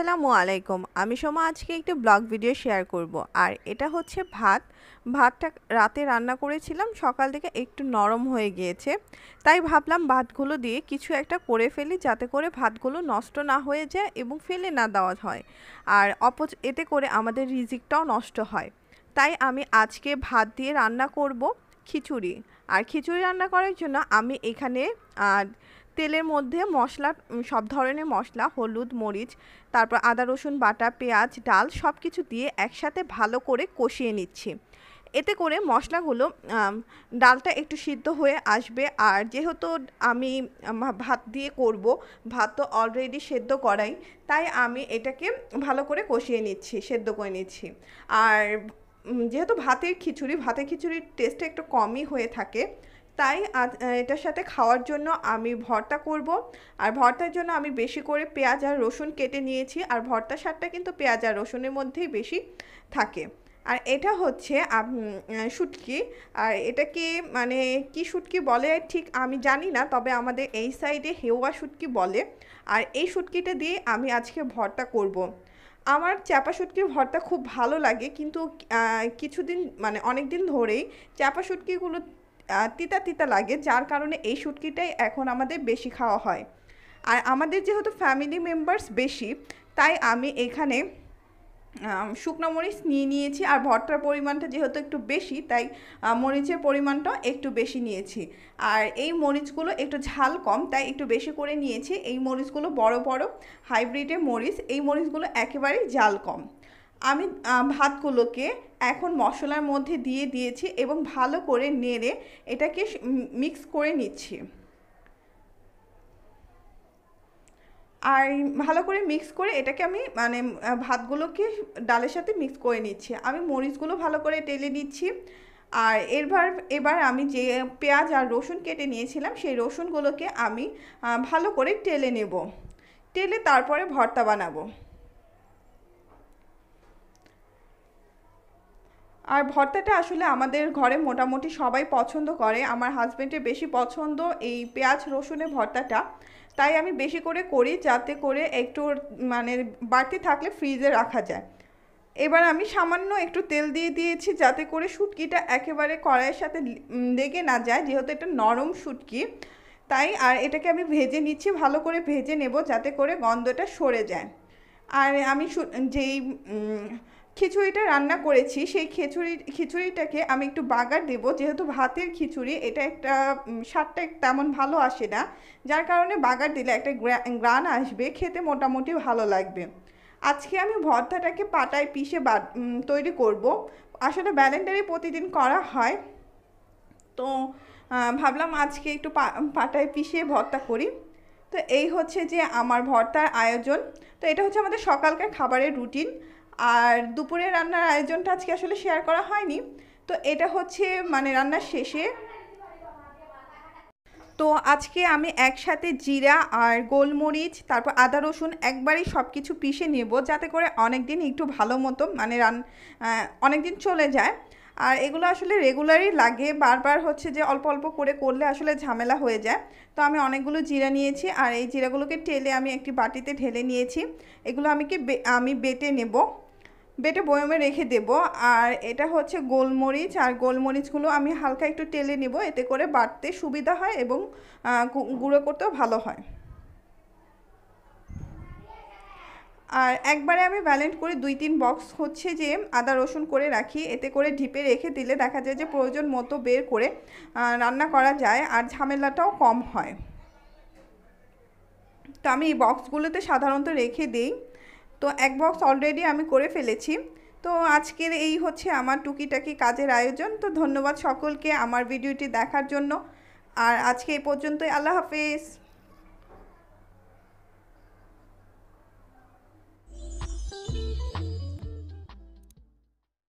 আসসালামু আলাইকুম আমি সোমা আজকে একটি ব্লগ ভিডিও শেয়ার করব আর এটা হচ্ছে ভাত ভাতটা রাতে রান্না করেছিলাম সকাল থেকে একটু নরম হয়ে গিয়েছে তাই ভাবলাম ভাতগুলো দিয়ে কিছু একটা করে ফেলি যাতে করে ভাতগুলো নষ্ট না হয়ে যায় এবং ফেলে না দেওয়া হয় আর অপচ এতে করে আমাদের রিজিকটাও নষ্ট হয় তাই আমি আজকে ভাত দিয়ে রান্না করব খিচুড়ি আর খিচুড়ি রান্না করার জন্য আমি এখানে তেলের মধ্যে মশলা সব ধরনের মশলা হলুদ মরিচ তারপর আদা রসুন বাটা পেঁয়াজ ডাল সব কিছু দিয়ে একসাথে ভালো করে কষিয়ে নিচ্ছি এতে করে মশলাগুলো ডালটা একটু সিদ্ধ হয়ে আসবে আর যেহেতু আমি ভাত দিয়ে করব ভাত তো অলরেডি সেদ্ধ করাই তাই আমি এটাকে ভালো করে কষিয়ে নিচ্ছি সেদ্ধ করে নিচ্ছি আর যেহেতু ভাতের খিচুড়ি ভাতের খিচুড়ির টেস্টটা একটু কমই হয়ে থাকে তাই এটার সাথে খাওয়ার জন্য আমি ভর্তা করব আর ভর্তার জন্য আমি বেশি করে পেঁয়াজ আর রসুন কেটে নিয়েছি আর ভর্তা স্বাদটা কিন্তু পেঁয়াজ আর রসুনের মধ্যেই বেশি থাকে আর এটা হচ্ছে শুটকি আর এটাকে মানে কি শুটকি বলে ঠিক আমি জানি না তবে আমাদের এই সাইডে হেওয়া শুটকি বলে আর এই শুটকিটা দিয়ে আমি আজকে ভর্তা করব। আমার চাপা শুটকির ভর্তা খুব ভালো লাগে কিন্তু কিছুদিন মানে অনেক দিন ধরেই চাপা শুটকিগুলো তিতা তিতা লাগে যার কারণে এই শুটকিটাই এখন আমাদের বেশি খাওয়া হয় আর আমাদের যেহেতু ফ্যামিলি মেম্বার্স বেশি তাই আমি এখানে শুকনো মরিচ নিয়ে নিয়েছি আর ভর্তার পরিমাণটা যেহেতু একটু বেশি তাই মরিচের পরিমাণটাও একটু বেশি নিয়েছি আর এই মরিচগুলো একটু ঝাল কম তাই একটু বেশি করে নিয়েছি এই মরিচগুলো বড় বড় হাইব্রিডের মরিচ এই মরিচগুলো একেবারেই ঝাল কম আমি ভাতগুলোকে এখন মশলার মধ্যে দিয়ে দিয়েছি এবং ভালো করে নেড়ে এটাকে মিক্স করে নিচ্ছি আর ভালো করে মিক্স করে এটাকে আমি মানে ভাতগুলোকে ডালের সাথে মিক্স করে নিচ্ছি আমি মরিচগুলো ভালো করে টেলে নিচ্ছি আর এরবার এবার আমি যে পেঁয়াজ আর রসুন কেটে নিয়েছিলাম সেই রসুনগুলোকে আমি ভালো করে টেলে নেব টেলে তারপরে ভর্তা বানাবো আর ভর্তাটা আসলে আমাদের ঘরে মোটামুটি সবাই পছন্দ করে আমার হাজব্যান্ডের বেশি পছন্দ এই পেঁয়াজ রসুনের ভর্তাটা তাই আমি বেশি করে করি যাতে করে একটু মানে বাড়তি থাকলে ফ্রিজে রাখা যায় এবার আমি সামান্য একটু তেল দিয়ে দিয়েছি যাতে করে শুটকিটা একেবারে কড়াইয়ের সাথে লেগে না যায় যেহেতু এটা নরম শুটকি তাই আর এটাকে আমি ভেজে নিচ্ছি ভালো করে ভেজে নেব যাতে করে গন্ধটা সরে যায় আর আমি যেই খিচুড়িটা রান্না করেছি সেই খিচুড়ি খিচুড়িটাকে আমি একটু বাগার দেব যেহেতু ভাতের খিচুড়ি এটা একটা স্বাদটা তেমন ভালো আসে না যার কারণে বাগার দিলে একটা গ্রান আসবে খেতে মোটামুটি ভালো লাগবে আজকে আমি ভর্তাটাকে পাটায় পিষে তৈরি করব আসলে ব্যালেন্ডারি প্রতিদিন করা হয় তো ভাবলাম আজকে একটু পাটায় পিষে ভর্তা করি তো এই হচ্ছে যে আমার ভর্তার আয়োজন তো এটা হচ্ছে আমাদের সকালকার খাবারের রুটিন আর দুপুরে রান্নার আয়োজনটা আজকে আসলে শেয়ার করা হয়নি তো এটা হচ্ছে মানে রান্নার শেষে তো আজকে আমি একসাথে জিরা আর গোলমরিচ তারপর আদা রসুন একবারেই সব কিছু পিষে নেব যাতে করে অনেক দিন একটু ভালো মতো মানে রান অনেক দিন চলে যায় আর এগুলো আসলে রেগুলারই লাগে বারবার হচ্ছে যে অল্প অল্প করে করলে আসলে ঝামেলা হয়ে যায় তো আমি অনেকগুলো জিরা নিয়েছি আর এই জিরাগুলোকে টেলে আমি একটি বাটিতে ঢেলে নিয়েছি এগুলো আমি কি আমি বেটে নেব বেটে বয়মে রেখে দেব আর এটা হচ্ছে গোলমরিচ আর গোলমরিচগুলো আমি হালকা একটু টেলে নিব এতে করে বাটতে সুবিধা হয় এবং গুঁড়ো করতেও ভালো হয় আর একবারে আমি ব্যালেন্ট করে দুই তিন বক্স হচ্ছে যে আদা রসুন করে রাখি এতে করে ঢিপে রেখে দিলে দেখা যায় যে প্রয়োজন মতো বের করে রান্না করা যায় আর ঝামেলাটাও কম হয় তো আমি এই বক্সগুলোতে সাধারণত রেখে দিই তো এক বক্স অলরেডি আমি করে ফেলেছি তো আজকের এই হচ্ছে আমার টুকিটাকি কাজের আয়োজন তো ধন্যবাদ সকলকে আমার ভিডিওটি দেখার জন্য আর আজকে এই পর্যন্তই আল্লাহ হাফেজ